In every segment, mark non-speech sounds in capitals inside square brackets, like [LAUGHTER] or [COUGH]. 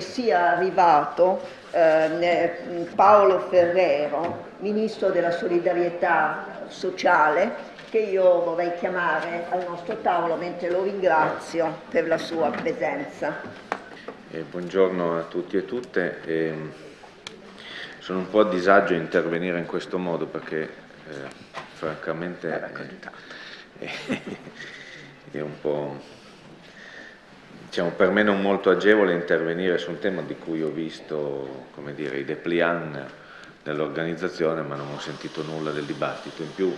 sia arrivato eh, Paolo Ferrero, ministro della solidarietà sociale, che io vorrei chiamare al nostro tavolo mentre lo ringrazio per la sua presenza. Eh, buongiorno a tutti e tutte. Eh, sono un po' a disagio intervenire in questo modo perché eh, francamente eh, [LAUGHS] è un po' diciamo, per me non molto agevole intervenire su un tema di cui ho visto dire, i dépliant dell'organizzazione ma non ho sentito nulla del dibattito. In più,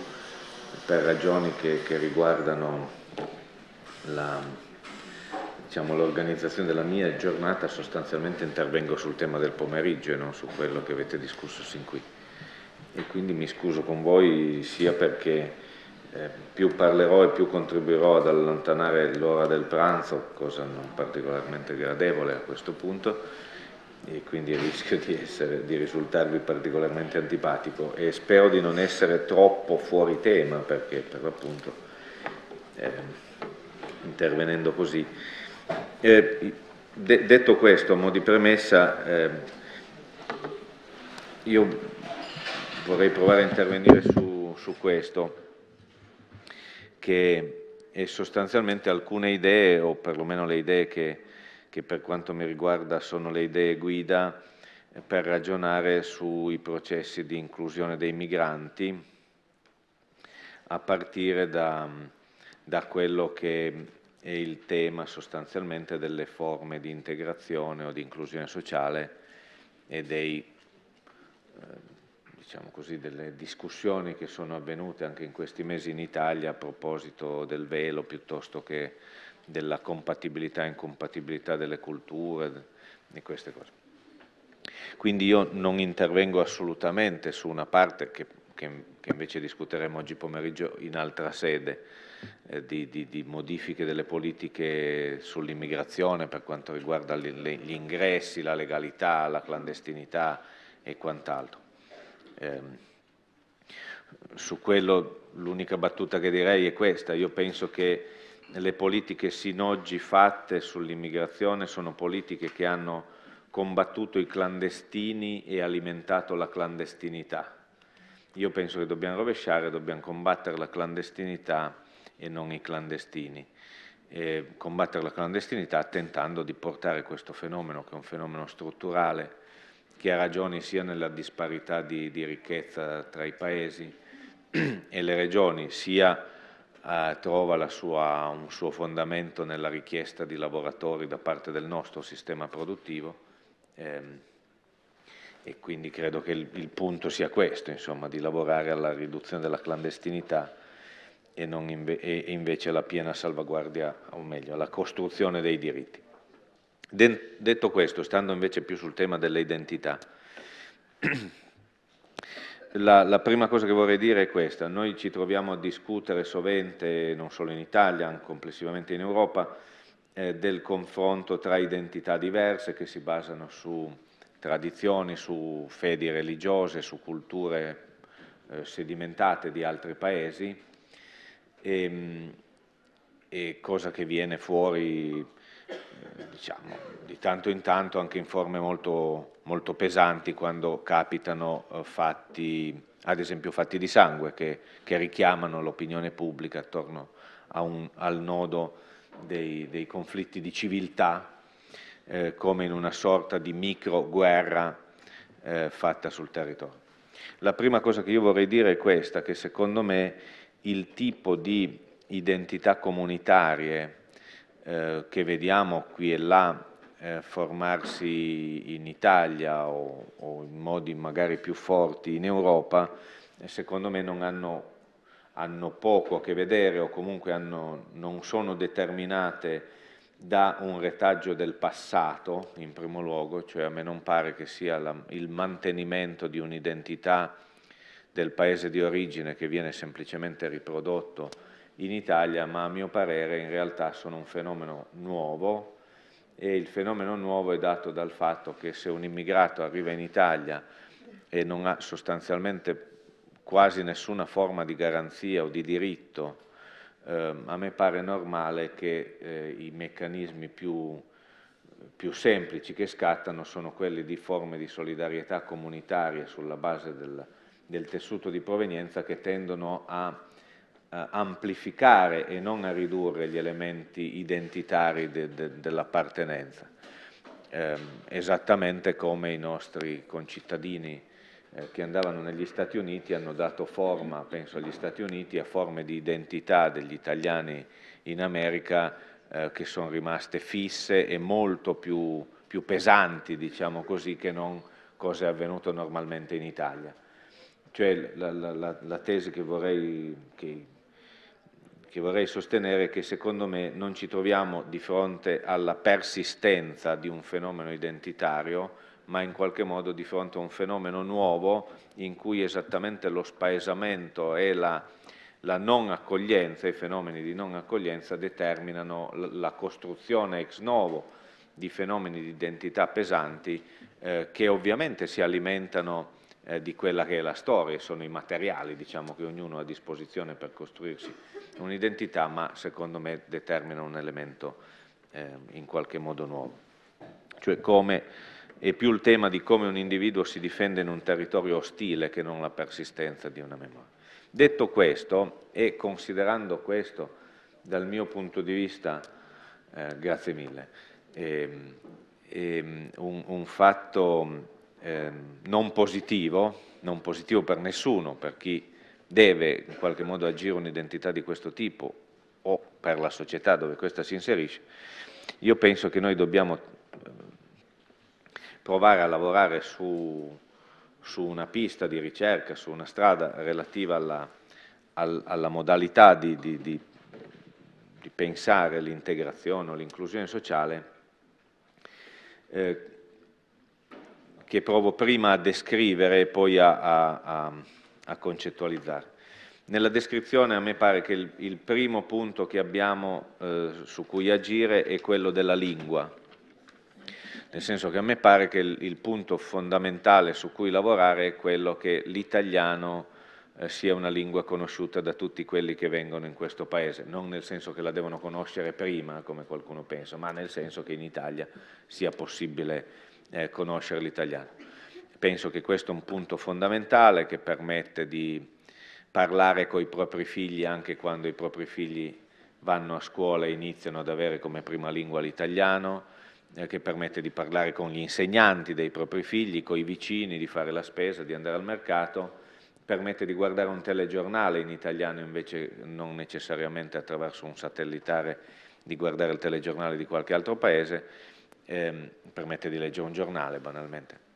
per ragioni che, che riguardano diciamo, l'organizzazione diciamo, della mia giornata, sostanzialmente intervengo sul tema del pomeriggio e non su quello che avete discusso sin qui. E quindi mi scuso con voi sia perché eh, più parlerò e più contribuirò ad allontanare l'ora del pranzo, cosa non particolarmente gradevole a questo punto, e quindi rischio di, essere, di risultarvi particolarmente antipatico e spero di non essere troppo fuori tema perché per l'appunto eh, intervenendo così. Eh, de detto questo, a mo' di premessa, eh, io vorrei provare a intervenire su, su questo che è eh, sostanzialmente alcune idee, o perlomeno le idee che, che per quanto mi riguarda sono le idee guida, eh, per ragionare sui processi di inclusione dei migranti, a partire da, da quello che è il tema sostanzialmente delle forme di integrazione o di inclusione sociale e dei eh, diciamo così, delle discussioni che sono avvenute anche in questi mesi in Italia a proposito del velo piuttosto che della compatibilità e incompatibilità delle culture, di queste cose. Quindi io non intervengo assolutamente su una parte che, che, che invece discuteremo oggi pomeriggio in altra sede, eh, di, di, di, modifiche delle politiche sull'immigrazione per quanto riguarda gli, gli ingressi, la legalità, la clandestinità e quant'altro. Eh, su quello l'unica battuta che direi è questa. Io penso che le politiche sin oggi fatte sull'immigrazione sono politiche che hanno combattuto i clandestini e alimentato la clandestinità. Io penso che dobbiamo rovesciare, dobbiamo combattere la clandestinità e non i clandestini. E combattere la clandestinità tentando di portare questo fenomeno, che è un fenomeno strutturale, che ha ragioni sia nella disparità di, di ricchezza tra i paesi [CLEARS THROAT] e le regioni, sia eh, trova sua, un suo fondamento nella richiesta di lavoratori da parte del nostro sistema produttivo ehm, e quindi credo che il, il punto sia questo, insomma, di lavorare alla riduzione della clandestinità e, inve e invece alla piena salvaguardia, o meglio, alla costruzione dei diritti detto questo, stando invece più sul tema delle identità, [CLEARS THROAT] la, la, prima cosa che vorrei dire è questa. Noi ci troviamo a discutere sovente, non solo in Italia, ma complessivamente in Europa, eh, del confronto tra identità diverse che si basano su tradizioni, su fedi religiose, su culture eh, sedimentate di altri paesi, e, ehm, e cosa che viene fuori eh, diciamo, di tanto in tanto anche in forme molto, molto pesanti quando capitano eh, fatti, ad esempio fatti di sangue, che, che richiamano l'opinione pubblica attorno un, al nodo dei, dei, conflitti di civiltà, eh, come in una sorta di micro guerra eh, fatta sul territorio. La prima cosa che io vorrei dire è questa, che secondo me il tipo di identità comunitarie eh, che vediamo qui e là eh, formarsi in Italia o, o, in modi magari più forti in Europa, eh, secondo me non hanno, hanno poco a che vedere o comunque hanno, non sono determinate da un retaggio del passato, in primo luogo, cioè a me non pare che sia la, il mantenimento di un'identità del paese di origine che viene semplicemente riprodotto in Italia, ma a mio parere in realtà sono un fenomeno nuovo e il fenomeno nuovo è dato dal fatto che se un immigrato arriva in Italia e non ha sostanzialmente quasi nessuna forma di garanzia o di diritto, eh, a me pare normale che eh, i meccanismi più, più semplici che scattano sono quelli di forme di solidarietà comunitarie sulla base del, del tessuto di provenienza che tendono a eh, amplificare e non a ridurre gli elementi identitari de, de, dell'appartenenza, eh, esattamente come i nostri concittadini eh, che andavano negli Stati Uniti hanno dato forma, penso agli Stati Uniti, a forme di identità degli italiani in America eh, che sono rimaste fisse e molto più, più pesanti, diciamo così, che non cosa è avvenuto normalmente in Italia. Cioè la, la, la, la tesi che vorrei che che vorrei sostenere è che secondo me non ci troviamo di fronte alla persistenza di un fenomeno identitario, ma in qualche modo di fronte a un fenomeno nuovo in cui esattamente lo spaesamento e la, la non accoglienza, i fenomeni di non accoglienza determinano la costruzione ex novo di fenomeni di identità pesanti eh, che ovviamente si alimentano eh, di quella che è la storia, sono i materiali diciamo, che ognuno ha a disposizione per costruirsi un'identità, ma secondo me determina un elemento eh, in qualche modo nuovo. Cioè come, è più il tema di come un individuo si difende in un territorio ostile che non la persistenza di una memoria. Detto questo, e considerando questo dal mio punto di vista, eh, grazie mille, ehm, ehm, un, un, fatto ehm, non positivo, non positivo per nessuno, per chi deve in qualche modo agire un'identità di questo tipo o per la società dove questa si inserisce, io penso che noi dobbiamo eh, provare a lavorare su, su una pista di ricerca, su una strada relativa alla, alla modalità di, di, di, di pensare l'integrazione o l'inclusione sociale eh, che provo prima a descrivere e poi a, a, a a concettualizzare. Nella descrizione a me pare che il, il primo punto che abbiamo eh, su cui agire è quello della lingua, nel senso che a me pare che il, il punto fondamentale su cui lavorare è quello che l'italiano eh, sia una lingua conosciuta da tutti quelli che vengono in questo paese, non nel senso che la devono conoscere prima, come qualcuno pensa, ma nel senso che in Italia sia possibile eh, conoscere l'italiano. Penso che questo è un punto fondamentale che permette di parlare con i propri figli anche quando i propri figli vanno a scuola e iniziano ad avere come prima lingua l'italiano, eh, che permette di parlare con gli insegnanti dei propri figli, con i vicini, di fare la spesa, di andare al mercato, permette di guardare un telegiornale in italiano invece non necessariamente attraverso un satellitare di guardare il telegiornale di qualche altro paese, eh, permette di leggere un giornale banalmente.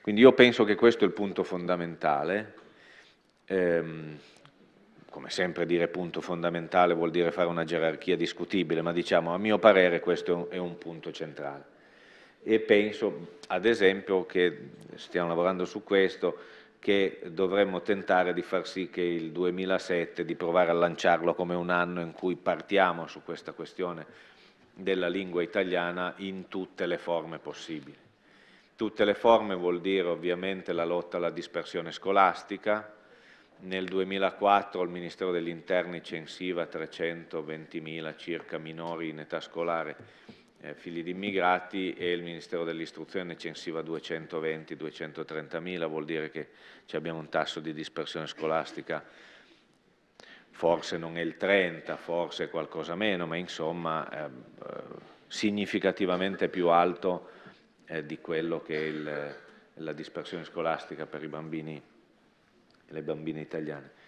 Quindi io penso che questo è il punto fondamentale. Ehm, come sempre dire punto fondamentale vuol dire fare una gerarchia discutibile, ma diciamo a mio parere questo è un punto centrale. E penso ad esempio che stiamo lavorando su questo, che dovremmo tentare di far sì che il 2007, di provare a lanciarlo come un anno in cui partiamo su questa questione della lingua italiana in tutte le forme possibili. Tutte le forme vuol dire ovviamente la lotta alla dispersione scolastica, nel 2004 il Ministero dell'Interno censiva 320.000 circa minori in età scolare eh, figli di immigrati e il Ministero dell'Istruzione censiva 220-230.000, vuol dire che abbiamo un tasso di dispersione scolastica forse non è il 30, forse qualcosa meno, ma insomma ehm, eh, significativamente più alto eh, di quello che è il, la dispersione scolastica per i bambini e le bambine italiane.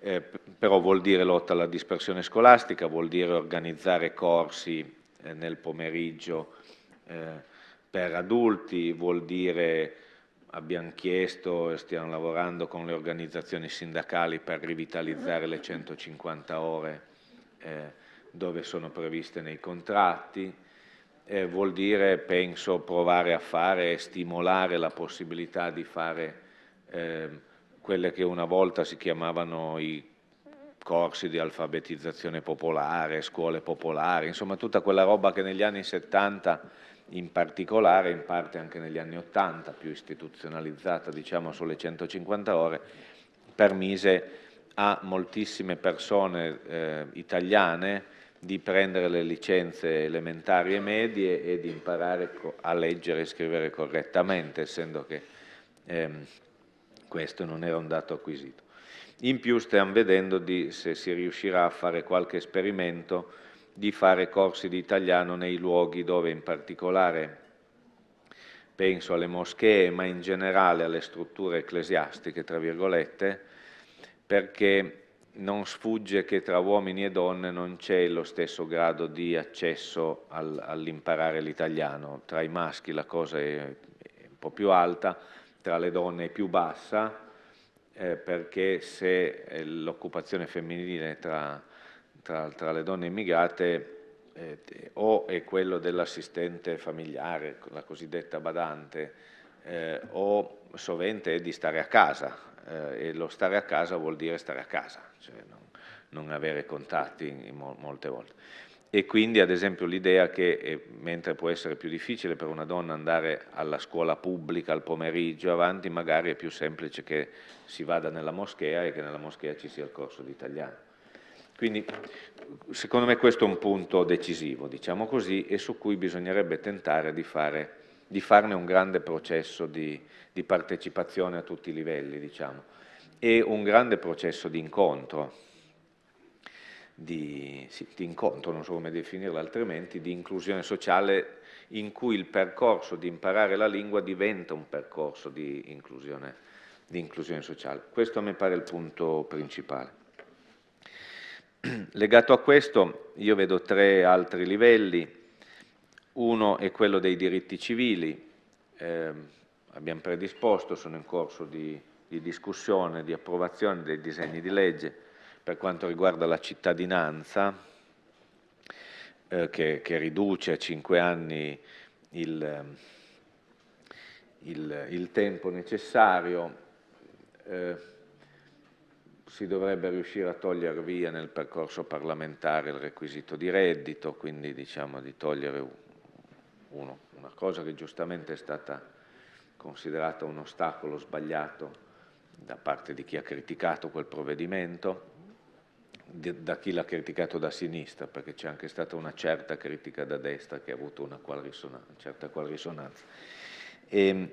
Eh, però vuol dire lotta alla dispersione scolastica, vuol dire organizzare corsi eh, nel pomeriggio eh, per adulti, vuol dire abbiamo chiesto e stiamo lavorando con le organizzazioni sindacali per rivitalizzare le 150 ore eh, dove sono previste nei contratti, eh, vuol dire, penso, provare a fare e stimolare la possibilità di fare eh, quelle che una volta si chiamavano i corsi di alfabetizzazione popolare, scuole popolari, insomma tutta quella roba che negli anni 70 in particolare, in parte anche negli anni 80, più istituzionalizzata diciamo sulle 150 ore, permise a moltissime persone eh, italiane di prendere le licenze elementari e medie e di imparare a leggere e scrivere correttamente, essendo che ehm, questo non era un dato acquisito. In più stiamo vedendo di, se si riuscirà a fare qualche esperimento di fare corsi di italiano nei luoghi dove in particolare penso alle moschee, ma in generale alle strutture ecclesiastiche, tra virgolette, perché non sfugge che tra uomini e donne non c'è lo stesso grado di accesso al, all'imparare l'italiano. Tra i maschi la cosa è, è, un po' più alta, tra le donne è più bassa, eh, perché se eh, l'occupazione femminile tra, tra, tra le donne immigrate eh, o è quello dell'assistente familiare, la cosiddetta badante, eh, o sovente è di stare a casa, eh, e lo stare a casa vuol dire stare a casa, cioè non, non avere contatti mo molte volte. E quindi ad esempio l'idea che eh, mentre può essere più difficile per una donna andare alla scuola pubblica al pomeriggio avanti, magari è più semplice che si vada nella moschea e che nella moschea ci sia il corso di italiano. Quindi secondo me questo è un punto decisivo, diciamo così, e su cui bisognerebbe tentare di fare di farne un grande processo di, di partecipazione a tutti i livelli, diciamo, e un grande processo di incontro, di, sì, di incontro, non so come definirlo altrimenti, di inclusione sociale in cui il percorso di imparare la lingua diventa un percorso di inclusione, di inclusione sociale. Questo a me pare il punto principale. [CLEARS THROAT] Legato a questo io vedo tre altri livelli uno è quello dei diritti civili, eh, abbiamo predisposto, sono in corso di, di discussione, di approvazione dei disegni di legge per quanto riguarda la cittadinanza, eh, che, che, riduce a cinque anni il, ehm, il, il tempo necessario, eh, si dovrebbe riuscire a togliere via nel percorso parlamentare il requisito di reddito, quindi diciamo di togliere un uno, una cosa che giustamente è stata considerata un ostacolo sbagliato da parte di chi ha criticato quel provvedimento, da chi l'ha criticato da sinistra, perché c'è anche stata una certa critica da destra che ha avuto una, qual risonanza, una certa qual risonanza. E, ehm,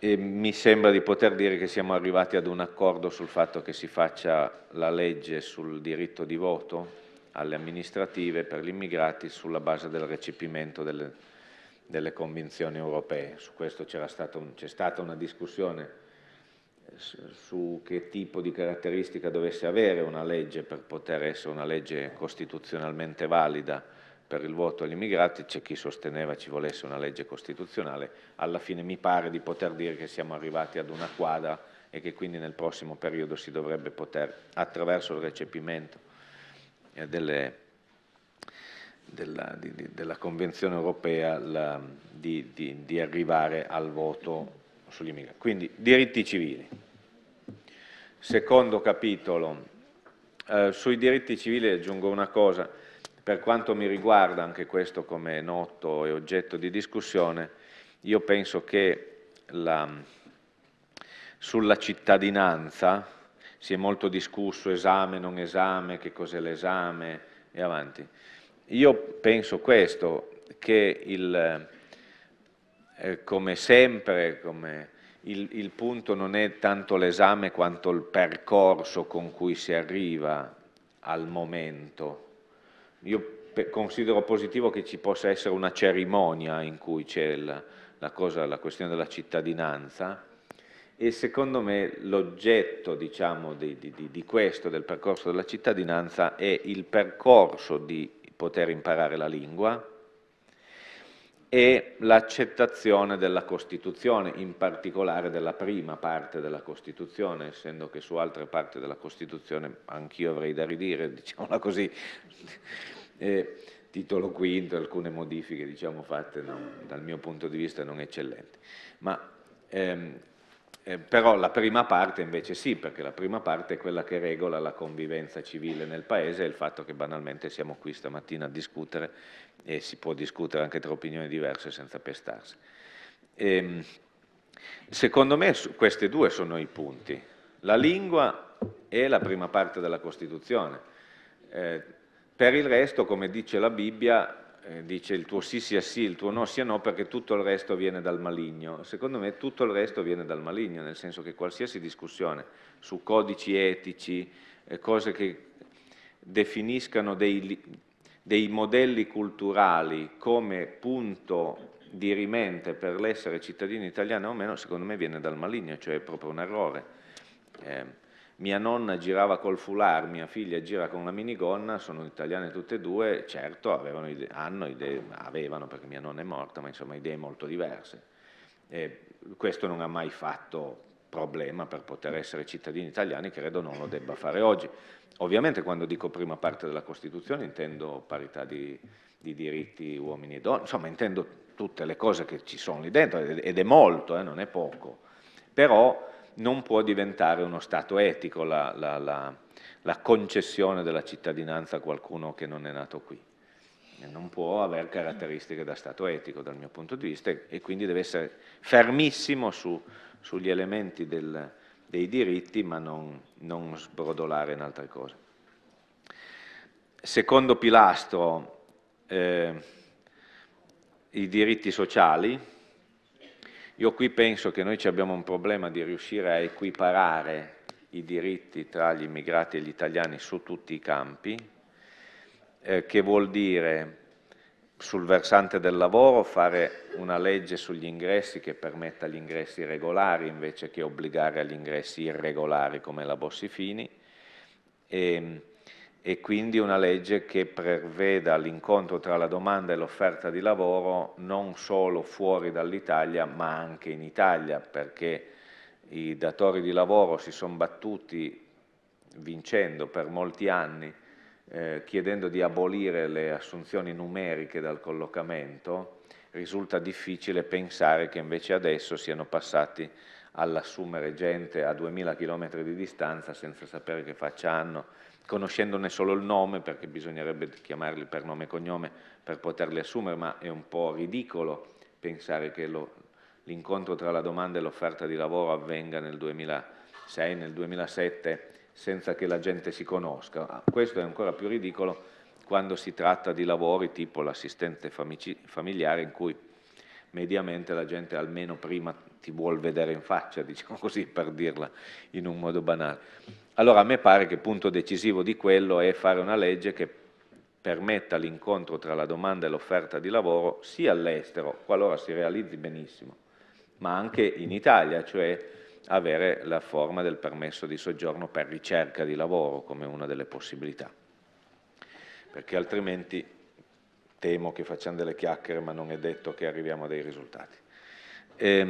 e ehm, mi sembra di poter dire che siamo arrivati ad un accordo sul fatto che si faccia la legge sul diritto di voto, alle amministrative per gli immigrati sulla base del recepimento delle, delle convinzioni europee. Su questo c'è un, stata una discussione su che tipo di caratteristica dovesse avere una legge per poter essere una legge costituzionalmente valida per il voto agli immigrati, c'è chi sosteneva ci volesse una legge costituzionale, alla fine mi pare di poter dire che siamo arrivati ad una quadra e che quindi nel prossimo periodo si dovrebbe poter, attraverso il recepimento eh, delle, della, di, di, della, Convenzione europea la, di, di, arrivare al voto sull'immigrazione. Quindi diritti civili. Secondo capitolo, eh, sui diritti civili aggiungo una cosa, per quanto mi riguarda, anche questo come è noto e oggetto di discussione, io penso che la, sulla cittadinanza, si è molto discusso esame, non esame, che cos'è l'esame e avanti. Io penso questo, che il, eh, come sempre, come il, il punto non è tanto l'esame quanto il percorso con cui si arriva al momento. Io considero positivo che ci possa essere una cerimonia in cui c'è la, la, cosa, la questione della cittadinanza, e secondo me l'oggetto diciamo, di, di, di, questo, del percorso della cittadinanza, è il percorso di poter imparare la lingua e l'accettazione della Costituzione, in particolare della prima parte della Costituzione, essendo che su altre parti della Costituzione anch'io avrei da ridire, [LAUGHS] diciamola così, eh, titolo quinto, alcune modifiche diciamo, fatte no, dal mio punto di vista non eccellenti. Ma ehm, eh, però la prima parte invece sì, perché la prima parte è quella che regola la convivenza civile nel Paese e il fatto che banalmente siamo qui stamattina a discutere e si può discutere anche tra opinioni diverse senza pestarsi. E, ehm, secondo me questi due sono i punti. La lingua è la prima parte della Costituzione. Eh, per il resto, come dice la Bibbia, eh, dice il tuo sì sia sì, il tuo no sia no, perché tutto il resto viene dal maligno. Secondo me tutto il resto viene dal maligno, nel senso che qualsiasi discussione su codici etici, eh, cose che definiscano dei, dei modelli culturali come punto di rimente per l'essere cittadino italiano o meno, secondo me viene dal maligno, cioè è proprio un errore. Eh, mia nonna girava col foulard, mia figlia gira con la minigonna, sono italiane tutte e due, certo avevano idee, idee, avevano perché mia nonna è morta, ma insomma idee molto diverse. E questo non ha mai fatto problema per poter essere cittadini italiani, credo non lo debba fare oggi. Ovviamente quando dico prima parte della Costituzione intendo parità di, di diritti uomini e donne, insomma intendo tutte le cose che ci sono lì dentro ed è molto, eh, non è poco. Però non può diventare uno stato etico la, la, la, la, concessione della cittadinanza a qualcuno che non è nato qui. Non può avere caratteristiche da stato etico dal mio punto di vista e quindi deve essere fermissimo su, sugli elementi del, dei diritti ma non, non sbrodolare in altre cose. Secondo pilastro, eh, i diritti sociali, io qui penso che noi abbiamo un problema di riuscire a equiparare i diritti tra gli immigrati e gli italiani su tutti i campi, eh, che vuol dire sul versante del lavoro fare una legge sugli ingressi che permetta gli ingressi regolari invece che obbligare agli ingressi irregolari come la Bossifini. E, ehm, e quindi una legge che preveda l'incontro tra la domanda e l'offerta di lavoro non solo fuori dall'Italia ma anche in Italia perché i datori di lavoro si sono battuti vincendo per molti anni eh, chiedendo di abolire le assunzioni numeriche dal collocamento, risulta difficile pensare che invece adesso siano passati all'assumere gente a 2000 km di distanza senza sapere che faccia hanno conoscendone solo il nome, perché bisognerebbe chiamarli per nome e cognome per poterli assumere, ma è un po' ridicolo pensare che l'incontro tra la domanda e l'offerta di lavoro avvenga nel 2006, nel 2007, senza che la gente si conosca. Questo è ancora più ridicolo quando si tratta di lavori tipo l'assistente familiare in cui mediamente la gente almeno prima ti vuol vedere in faccia, [LAUGHS] diciamo così, per dirla in un modo banale. Allora a me pare che il punto decisivo di quello è fare una legge che permetta l'incontro tra la domanda e l'offerta di lavoro sia all'estero, qualora si realizzi benissimo, ma anche in Italia, cioè avere la forma del permesso di soggiorno per ricerca di lavoro come una delle possibilità, perché altrimenti temo che facciamo delle chiacchiere ma non è detto che arriviamo a dei risultati. Eh,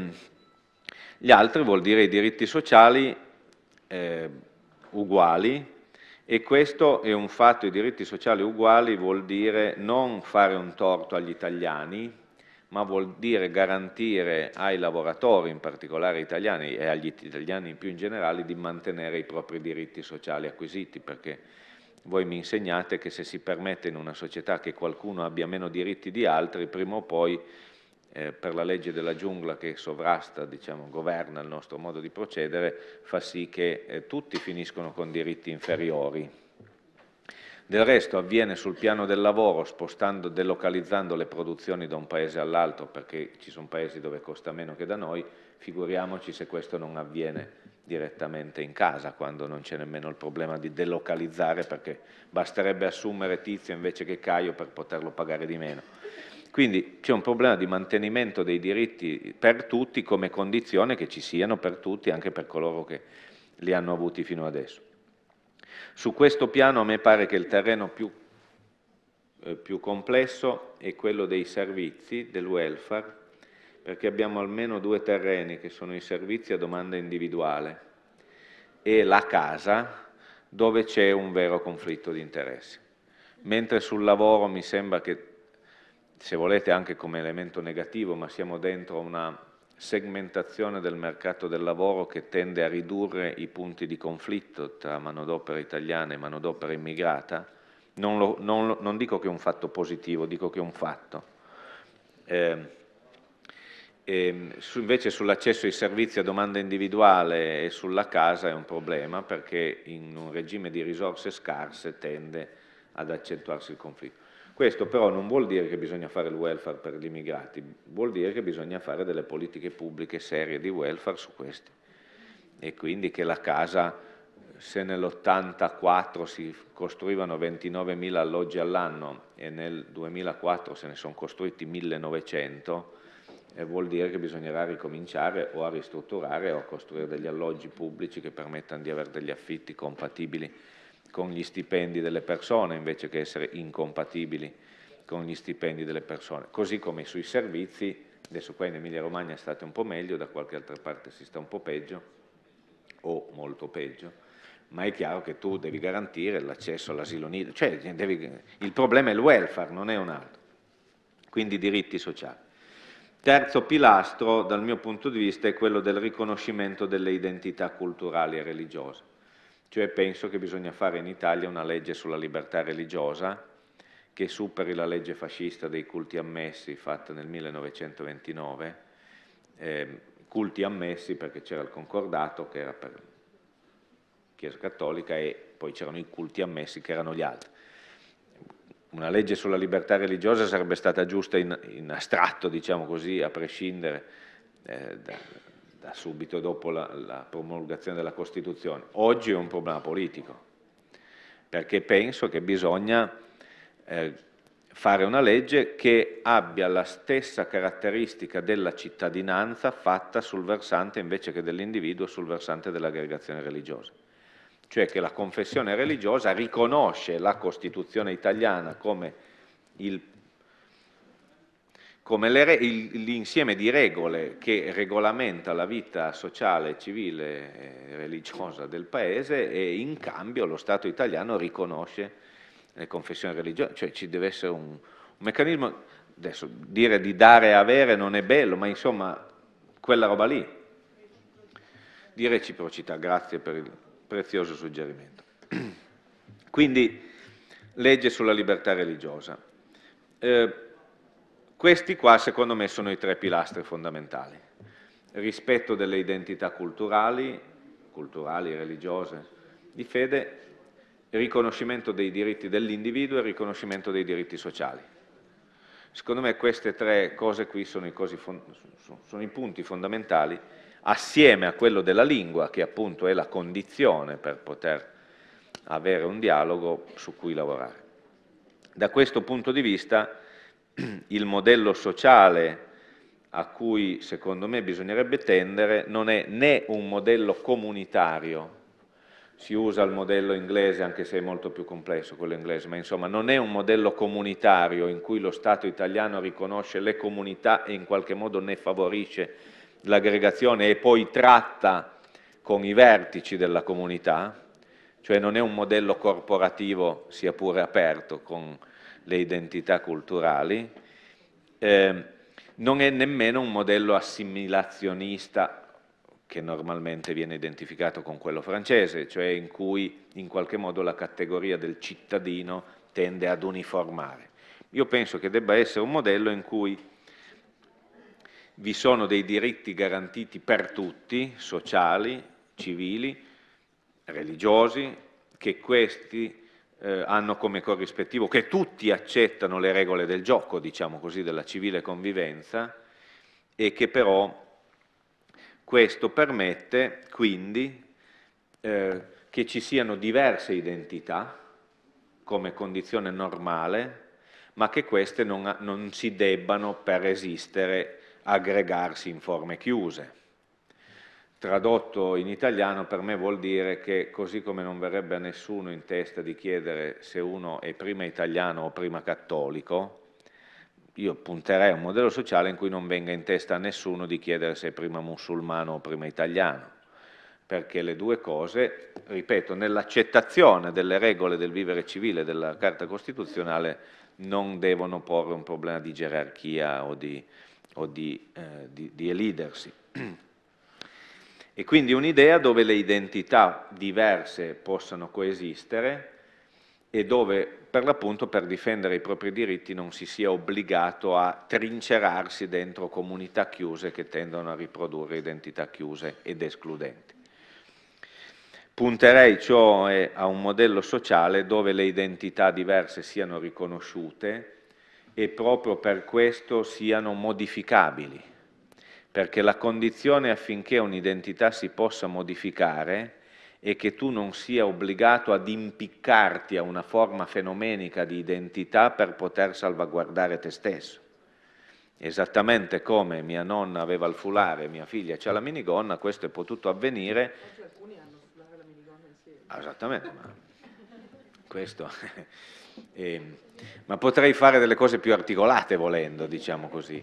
gli altri vuol dire i diritti sociali eh, uguali e questo è un fatto, i diritti sociali uguali vuol dire non fare un torto agli italiani, ma vuol dire garantire ai lavoratori, in particolare italiani e agli italiani più in generale, di mantenere i propri diritti sociali acquisiti, perché voi mi insegnate che se si permette in una società che qualcuno abbia meno diritti di altri, prima o poi eh, per la legge della giungla che sovrasta, diciamo, governa il nostro modo di procedere, fa sì che eh, tutti finiscono con diritti inferiori. Del resto avviene sul piano del lavoro, spostando, delocalizzando le produzioni da un paese all'altro, perché ci sono paesi dove costa meno che da noi, figuriamoci se questo non avviene direttamente in casa quando non c'è nemmeno il problema di delocalizzare perché basterebbe assumere Tizio invece che Caio per poterlo pagare di meno. Quindi c'è un problema di mantenimento dei diritti per tutti come condizione che ci siano per tutti, anche per coloro che li hanno avuti fino adesso. Su questo piano a me pare che il terreno più, eh, più complesso è quello dei servizi, del welfare, perché abbiamo almeno due terreni che sono i servizi a domanda individuale e la casa dove c'è un vero conflitto di interessi. Mentre sul lavoro mi sembra che, se volete anche come elemento negativo, ma siamo dentro una segmentazione del mercato del lavoro che tende a ridurre i punti di conflitto tra manodopera italiana e manodopera immigrata, non, lo, non, lo, non dico che è un fatto positivo, dico che è un fatto. Eh, e ehm, invece sull'accesso ai servizi a domanda individuale e sulla casa è un problema perché in un regime di risorse scarse tende ad accentuarsi il conflitto. Questo però non vuol dire che bisogna fare il welfare per gli immigrati, vuol dire che bisogna fare delle politiche pubbliche serie di welfare su questi. E quindi che la casa, se nell'84 si costruivano 29.000 alloggi all'anno e nel 2004 se ne sono costruiti 1.900, eh, vuol dire che bisognerà ricominciare o a ristrutturare o a costruire degli alloggi pubblici che permettano di avere degli affitti compatibili con gli stipendi delle persone invece che essere incompatibili con gli stipendi delle persone. Così come sui servizi, adesso qua in Emilia Romagna state un po' meglio, da qualche altra parte si sta un po' peggio o molto peggio, ma è chiaro che tu devi garantire l'accesso all'asilo nido, cioè devi, il problema è il welfare, non è un altro, quindi i diritti sociali. Terzo pilastro, dal mio punto di vista, è quello del riconoscimento delle identità culturali e religiose. Cioè penso che bisogna fare in Italia una legge sulla libertà religiosa che superi la legge fascista dei culti ammessi fatta nel 1929, eh, culti ammessi perché c'era il concordato che era per Chiesa Cattolica e poi c'erano i culti ammessi che erano gli altri una legge sulla libertà religiosa sarebbe stata giusta in, in astratto, diciamo così, a prescindere eh, da, da, subito dopo la, la promulgazione della Costituzione. Oggi è un problema politico, perché penso che bisogna eh, fare una legge che abbia la stessa caratteristica della cittadinanza fatta sul versante invece che dell'individuo, sul versante dell'aggregazione religiosa cioè che la confessione religiosa riconosce la Costituzione italiana come, il, come l'insieme di regole che regolamenta la vita sociale, civile e religiosa del Paese e in cambio lo Stato italiano riconosce le confessioni religiose, cioè ci deve essere un, un meccanismo, adesso dire di dare e avere non è bello, ma insomma quella roba lì, di reciprocità, grazie per il prezioso suggerimento. [CLEARS THROAT] Quindi, legge sulla libertà religiosa. Eh, questi qua, secondo me, sono i tre pilastri fondamentali. Rispetto delle identità culturali, culturali, religiose, di fede, riconoscimento dei diritti dell'individuo e riconoscimento dei diritti sociali. Secondo me queste tre cose qui sono i, sono i punti fondamentali assieme a quello della lingua, che appunto è la condizione per poter avere un dialogo su cui lavorare. Da questo punto di vista [CLEARS THROAT] il modello sociale a cui secondo me bisognerebbe tendere non è né un modello comunitario, si usa il modello inglese anche se è molto più complesso quello inglese, ma insomma non è un modello comunitario in cui lo Stato italiano riconosce le comunità e in qualche modo ne favorisce l'aggregazione è poi tratta con i vertici della comunità, cioè non è un modello corporativo sia pure aperto con le identità culturali, eh, non è nemmeno un modello assimilazionista che normalmente viene identificato con quello francese, cioè in cui in qualche modo la categoria del cittadino tende ad uniformare. Io penso che debba essere un modello in cui vi sono dei diritti garantiti per tutti, sociali, civili, religiosi, che questi eh, hanno come corrispettivo, che tutti accettano le regole del gioco, diciamo così, della civile convivenza e che però questo permette quindi eh, che ci siano diverse identità come condizione normale, ma che queste non, non si debbano per esistere aggregarsi in forme chiuse. Tradotto in italiano per me vuol dire che così come non verrebbe a nessuno in testa di chiedere se uno è prima italiano o prima cattolico, io punterei a un modello sociale in cui non venga in testa a nessuno di chiedere se è prima musulmano o prima italiano, perché le due cose, ripeto, nell'accettazione delle regole del vivere civile della Carta Costituzionale non devono porre un problema di gerarchia o di o di, eh, di, di elidersi. E quindi un'idea dove le identità diverse possano coesistere e dove per l'appunto per difendere i propri diritti non si sia obbligato a trincerarsi dentro comunità chiuse che tendono a riprodurre identità chiuse ed escludenti. Punterei cioè a un modello sociale dove le identità diverse siano riconosciute, e proprio per questo siano modificabili, perché la condizione affinché un'identità si possa modificare è che tu non sia obbligato ad impiccarti a una forma fenomenica di identità per poter salvaguardare te stesso. Esattamente come mia nonna aveva il fulare, e mia figlia c'ha la minigonna, questo è potuto avvenire. Oggi alcuni hanno il fulare e la minigonna insieme. Ah, esattamente, ma questo [LAUGHS] E, ehm, ma potrei fare delle cose più articolate volendo, diciamo così,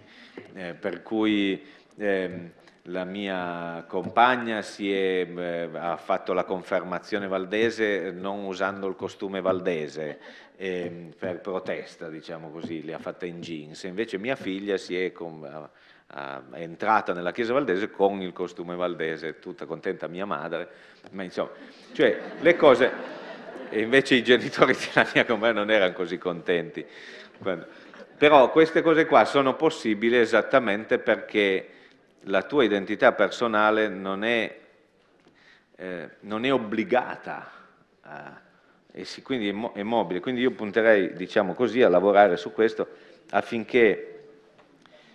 eh, per cui eh, la mia compagna è, eh, ha fatto la confermazione valdese eh, non usando il costume valdese, ehm, per protesta, diciamo così, le ha fatte in jeans, invece mia figlia si è... Con, è entrata nella chiesa valdese con il costume valdese, tutta contenta mia madre, ma insomma, cioè le cose, e invece i genitori di Rania con me non erano così contenti. Però queste cose qua sono possibili esattamente perché la tua identità personale non è, eh, non è obbligata a, e si, quindi è, mo, è, mobile. Quindi io punterei, diciamo così, a lavorare su questo affinché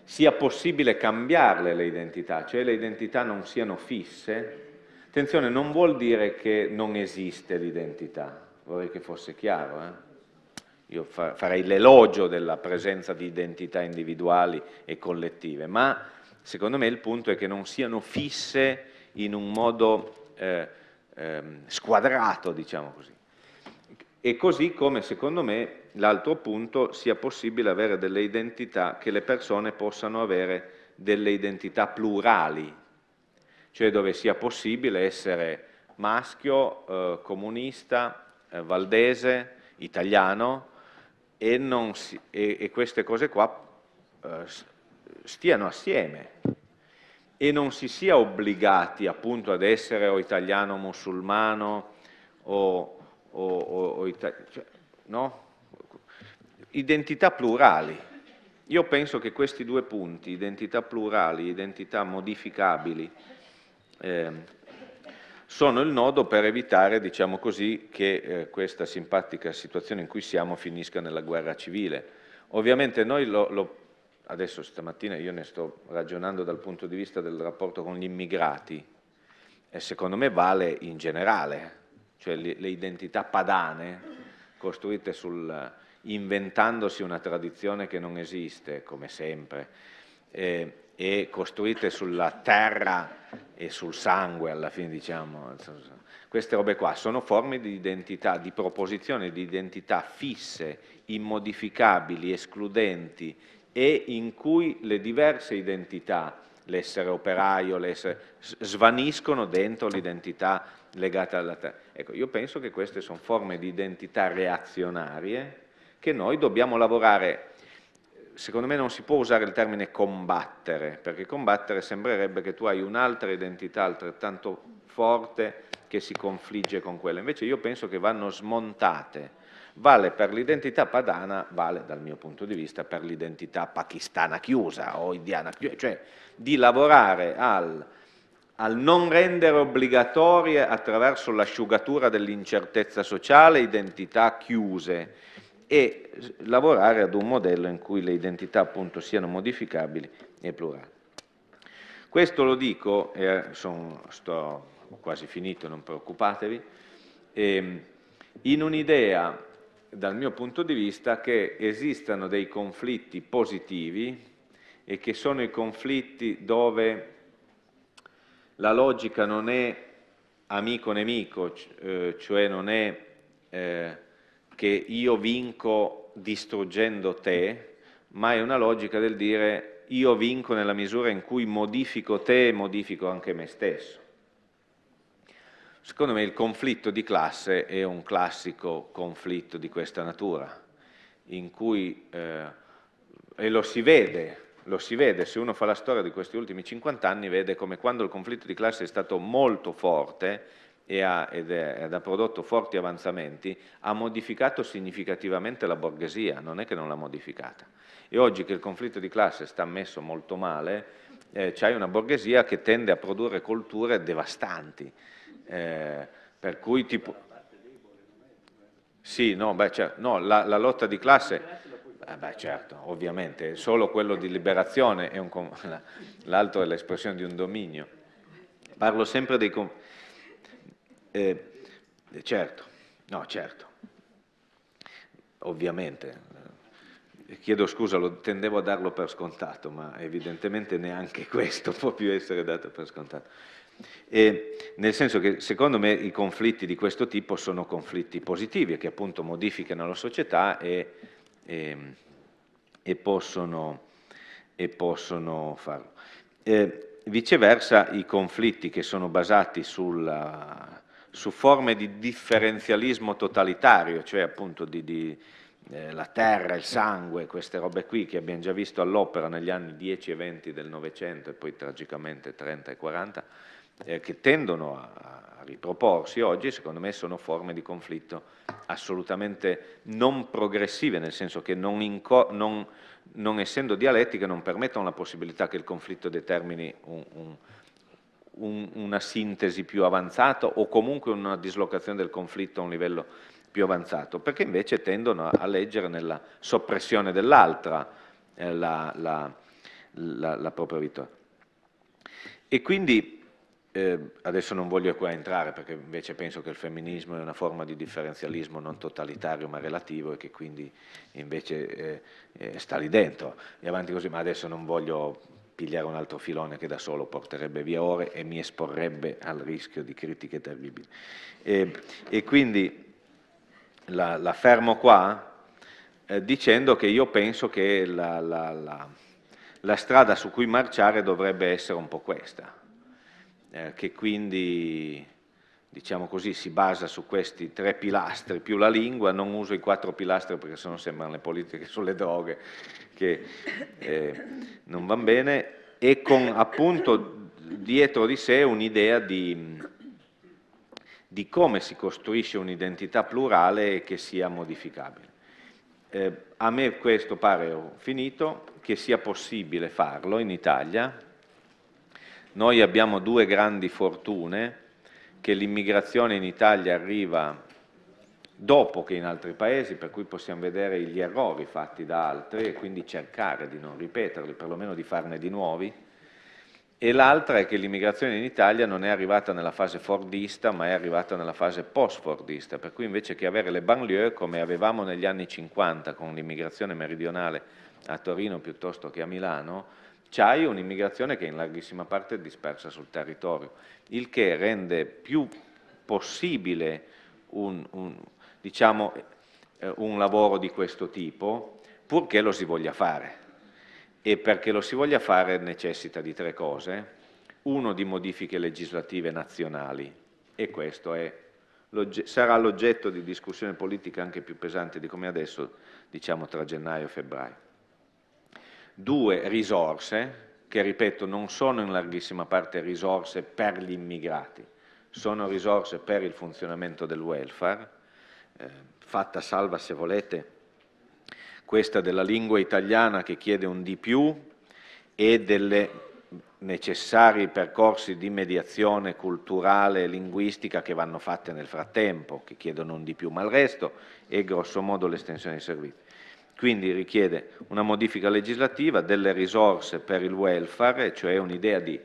sia possibile cambiarle le identità, cioè le identità non siano fisse, Attenzione, non vuol dire che non esiste l'identità, vorrei che fosse chiaro. Eh? Io farei l'elogio della presenza di identità individuali e collettive, ma secondo me il punto è che non siano fisse in un modo eh, eh, squadrato, diciamo così. E così come secondo me l'altro punto sia possibile avere delle identità, che le persone possano avere delle identità plurali, cioè dove sia possibile essere maschio, eh, comunista, eh, valdese, italiano e, si, e, e, queste cose qua eh, stiano assieme e non si sia obbligati appunto ad essere o italiano musulmano o, o, o, o cioè, no? identità plurali. Io penso che questi due punti, identità plurali, identità modificabili, eh, sono il nodo per evitare, diciamo così, che eh, questa simpatica situazione in cui siamo finisca nella guerra civile. Ovviamente noi lo, lo, adesso stamattina io ne sto ragionando dal punto di vista del rapporto con gli immigrati, e secondo me vale in generale, cioè le, le identità padane costruite sul, inventandosi una tradizione che non esiste, come sempre, eh, e costruite sulla terra e sul sangue, alla fine diciamo. Queste robe qua sono forme di identità, di proposizione di identità fisse, immodificabili, escludenti e in cui le diverse identità, l'essere operaio, l'essere, svaniscono dentro l'identità legata alla terra. Ecco, io penso che queste sono forme di identità reazionarie che noi dobbiamo lavorare secondo me non si può usare il termine combattere, perché combattere sembrerebbe che tu hai un'altra identità altrettanto forte che si confligge con quella. Invece io penso che vanno smontate. Vale per l'identità padana, vale dal mio punto di vista per l'identità pakistana chiusa o indiana chiusa, cioè di lavorare al, al non rendere obbligatorie attraverso l'asciugatura dell'incertezza sociale identità chiuse e lavorare ad un modello in cui le identità appunto siano modificabili e plurali. Questo lo dico, eh, sono, sto quasi finito, non preoccupatevi, eh, in un'idea dal mio punto di vista che esistano dei conflitti positivi e che sono i conflitti dove la logica non è amico-nemico, eh, cioè non è eh, che io vinco distruggendo te, ma è una logica del dire io vinco nella misura in cui modifico te e modifico anche me stesso. Secondo me il conflitto di classe è un classico conflitto di questa natura, in cui, eh, e lo si vede, lo si vede, se uno fa la storia di questi ultimi 50 anni, vede come quando il conflitto di classe è stato molto forte, e ha, ed, è, ed ha prodotto forti avanzamenti, ha modificato significativamente la borghesia, non è che non l'ha modificata. E oggi che il conflitto di classe sta messo molto male, eh, c'hai una borghesia che tende a produrre colture devastanti, eh, per cui tipo... Sì, no, beh, certo, no la, la, lotta di classe... Eh beh, certo, ovviamente, solo quello di liberazione, [LAUGHS] l'altro è l'espressione di un dominio. Parlo sempre dei... conflitti... Eh, certo, no, certo, ovviamente. Chiedo scusa, lo, tendevo a darlo per scontato, ma evidentemente neanche [LAUGHS] questo può più essere dato per scontato. E nel senso che secondo me i conflitti di questo tipo sono conflitti positivi che appunto modificano la società e, e, ehm, e possono, e possono farlo. Eh, viceversa i conflitti che sono basati sulla, su forme di differenzialismo totalitario, cioè appunto di, di eh, la terra, il sangue, queste robe qui che abbiamo già visto all'opera negli anni 10 e 20 del Novecento e poi tragicamente 30 e 40, eh, che tendono a, a riproporsi oggi, secondo me sono forme di conflitto assolutamente non progressive, nel senso che non, non, non essendo dialettiche non permettono la possibilità che il conflitto determini un, un un, una sintesi più avanzata o comunque una dislocazione del conflitto a un livello più avanzato, perché invece tendono a leggere nella soppressione dell'altra eh, la, la, la, la, propria vittoria. E quindi, eh, adesso non voglio qua entrare perché invece penso che il femminismo è una forma di differenzialismo non totalitario ma relativo e che quindi invece eh, eh sta lì dentro, e avanti così, ma adesso non voglio pigliare un altro filone che da solo porterebbe via ore e mi esporrebbe al rischio di critiche terribili. E, e quindi la, la, fermo qua eh, dicendo che io penso che la, la, la, strada su cui marciare dovrebbe essere un po' questa, eh, che quindi diciamo così, si basa su questi tre pilastri più la lingua, non uso i quattro pilastri perché sennò sembrano le politiche sulle droghe che eh, non vanno bene, e con appunto dietro di sé un'idea di, di, come si costruisce un'identità plurale che sia modificabile. Eh, a me questo pare, ho finito, che sia possibile farlo in Italia. Noi abbiamo due grandi fortune, che l'immigrazione in Italia arriva dopo che in altri paesi, per cui possiamo vedere gli errori fatti da altri e quindi cercare di non ripeterli, perlomeno di farne di nuovi. E l'altra è che l'immigrazione in Italia non è arrivata nella fase fordista, ma è arrivata nella fase post-fordista, per cui invece che avere le banlieue come avevamo negli anni 50 con l'immigrazione meridionale a Torino piuttosto che a Milano, c'hai un'immigrazione che in larghissima parte è dispersa sul territorio, il che rende più possibile un, un, diciamo, eh, un lavoro di questo tipo, purché lo si voglia fare. E perché lo si voglia fare necessita di tre cose. Uno di modifiche legislative nazionali, e questo è, sarà l'oggetto di discussione politica anche più pesante di come adesso, diciamo tra gennaio e febbraio due risorse che, ripeto, non sono in larghissima parte risorse per gli immigrati, sono risorse per il funzionamento del welfare, eh, fatta salva, se volete, questa della lingua italiana che chiede un di più e delle necessari percorsi di mediazione culturale e linguistica che vanno fatte nel frattempo, che chiedono un di più, ma il resto è grossomodo l'estensione dei servizi. Quindi richiede una modifica legislativa, delle risorse per il welfare, cioè un'idea di,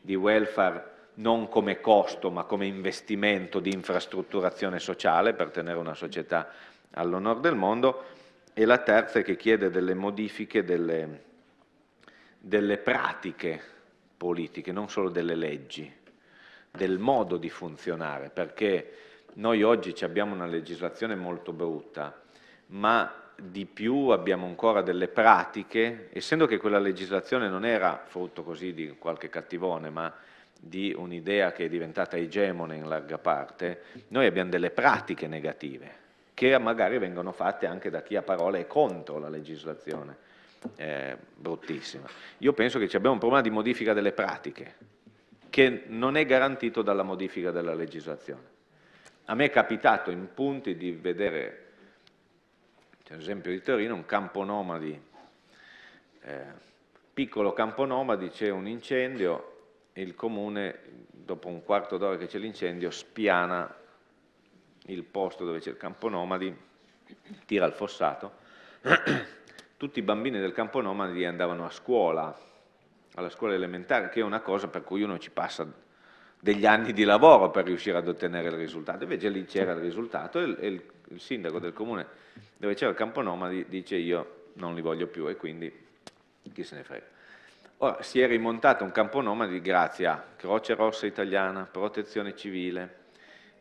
di welfare non come costo ma come investimento di infrastrutturazione sociale per tenere una società all'onore del mondo e la terza è che chiede delle modifiche delle, delle pratiche politiche, non solo delle leggi, del modo di funzionare, perché noi oggi abbiamo una legislazione molto brutta, ma di più abbiamo ancora delle pratiche, essendo che quella legislazione non era frutto così di qualche cattivone, ma di un'idea che è diventata egemone in larga parte, noi abbiamo delle pratiche negative che magari vengono fatte anche da chi a parole è contro la legislazione eh, bruttissima. Io penso che ci abbiamo un problema di modifica delle pratiche che non è garantito dalla modifica della legislazione. A me è capitato in punti di vedere c'è l'esempio di Torino, un campo nomadi, eh, piccolo campo nomadi, c'è un incendio, il comune, dopo un quarto d'ora che c'è l'incendio, spiana il posto dove c'è il campo nomadi, tira il fossato. [CLEARS THROAT] Tutti i bambini del campo nomadi andavano a scuola, alla scuola elementare, che è una cosa per cui uno ci passa degli anni di lavoro per riuscire ad ottenere il risultato. Invece lì c'era il risultato e il il sindaco del comune dove c'era il campo nomadi dice io non li voglio più e quindi chi se ne frega. Ora si è rimontato un campo nomadi grazie a Croce Rossa Italiana, Protezione Civile,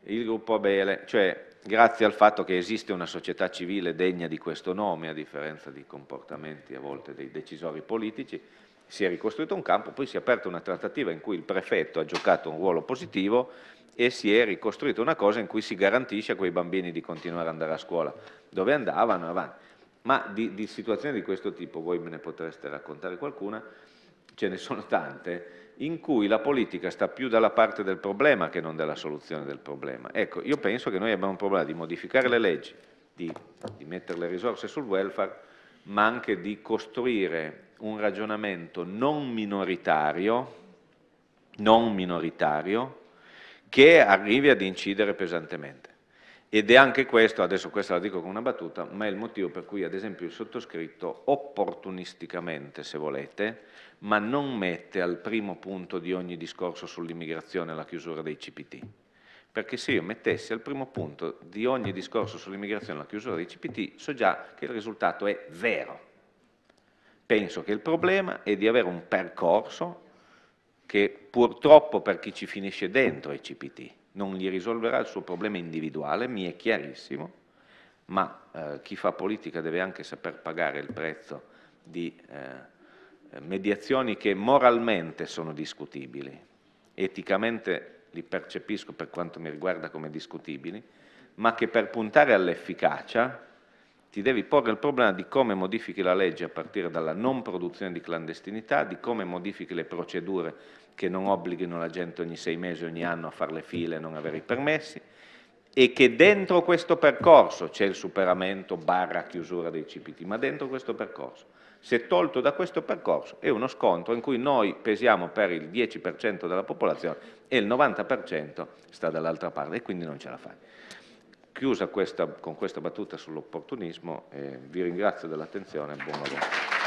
il gruppo Abele, cioè grazie al fatto che esiste una società civile degna di questo nome, a differenza di comportamenti a volte dei decisori politici, si è ricostruito un campo, poi si è aperta una trattativa in cui il prefetto ha giocato un ruolo positivo e si è ricostruita una cosa in cui si garantisce a quei bambini di continuare ad andare a scuola, dove andavano avanti. Ma di, di situazioni di questo tipo, voi me ne potreste raccontare qualcuna, ce ne sono tante, in cui la politica sta più dalla parte del problema che non della soluzione del problema. Ecco, io penso che noi abbiamo un problema di modificare le leggi, di, di mettere le risorse sul welfare, ma anche di costruire un ragionamento non minoritario, non minoritario che arrivi ad incidere pesantemente. Ed è anche questo, adesso questa la dico con una battuta, ma è il motivo per cui ad esempio il sottoscritto opportunisticamente, se volete, ma non mette al primo punto di ogni discorso sull'immigrazione la chiusura dei CPT. Perché se io mettessi al primo punto di ogni discorso sull'immigrazione la chiusura dei CPT, so già che il risultato è vero. Penso che il problema è di avere un percorso che purtroppo per chi ci finisce dentro i CPT non gli risolverà il suo problema individuale, mi è chiarissimo, ma eh, chi fa politica deve anche saper pagare il prezzo di eh, mediazioni che moralmente sono discutibili, eticamente li percepisco per quanto mi riguarda come discutibili, ma che per puntare all'efficacia ti devi porre il problema di come modifichi la legge a partire dalla non produzione di clandestinità, di come modifichi le procedure che non obblighino la gente ogni sei mesi, ogni anno a fare le file e non avere i permessi, e che dentro questo percorso c'è il superamento barra chiusura dei CPT, ma dentro questo percorso, se tolto da questo percorso, è uno scontro in cui noi pesiamo per il 10% della popolazione e il 90% sta dall'altra parte e quindi non ce la fai. Chiusa questa, con questa battuta sull'opportunismo, eh, vi ringrazio dell'attenzione e buon lavoro.